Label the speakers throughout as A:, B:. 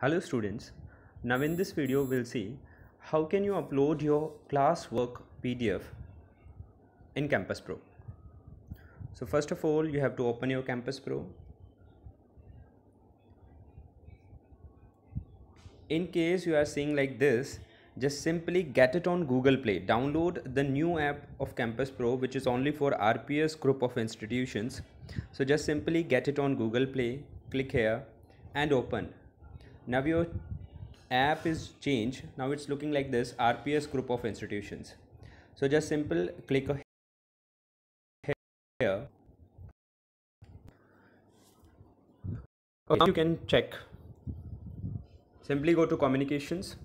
A: Hello students, now in this video we'll see how can you upload your classwork PDF in Campus Pro. So first of all you have to open your Campus Pro. In case you are seeing like this, just simply get it on Google Play. Download the new app of Campus Pro which is only for RPS group of institutions. So just simply get it on Google Play, click here and open now your app is changed now it's looking like this rps group of institutions so just simple click here okay, now you can check simply go to communications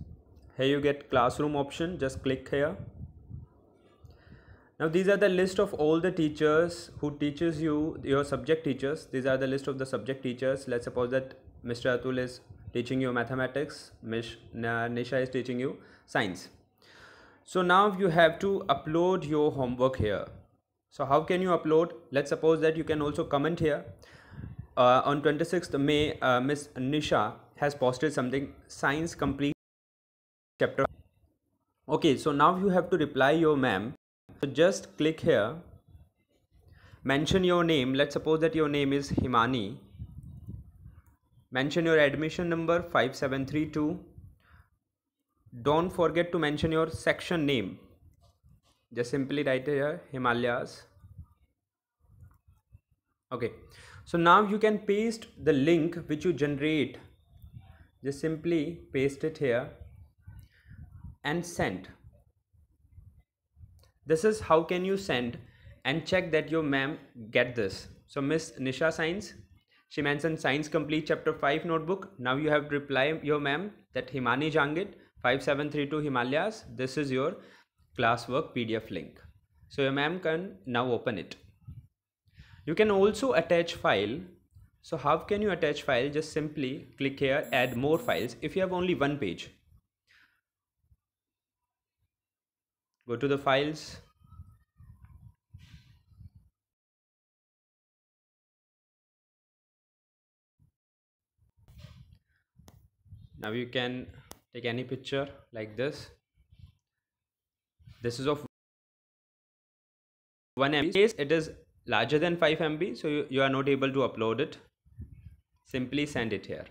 A: here you get classroom option just click here now these are the list of all the teachers who teaches you your subject teachers these are the list of the subject teachers let's suppose that mr atul is teaching you mathematics, Mish, Nisha is teaching you science. So now you have to upload your homework here. So how can you upload? Let's suppose that you can also comment here. Uh, on 26th May, uh, Miss Nisha has posted something science complete chapter. Okay, so now you have to reply your ma'am. So just click here. Mention your name. Let's suppose that your name is Himani mention your admission number 5732 don't forget to mention your section name just simply write here himalayas okay so now you can paste the link which you generate just simply paste it here and send this is how can you send and check that your ma'am get this so miss nisha signs she mentioned Science Complete Chapter 5 notebook. Now you have to reply your ma'am that Himani Jangit 5732 Himalayas. This is your classwork PDF link. So your ma'am can now open it. You can also attach file. So how can you attach file? Just simply click here, add more files if you have only one page. Go to the files, now you can take any picture like this this is of 1 MB case it is larger than 5 MB so you, you are not able to upload it simply send it here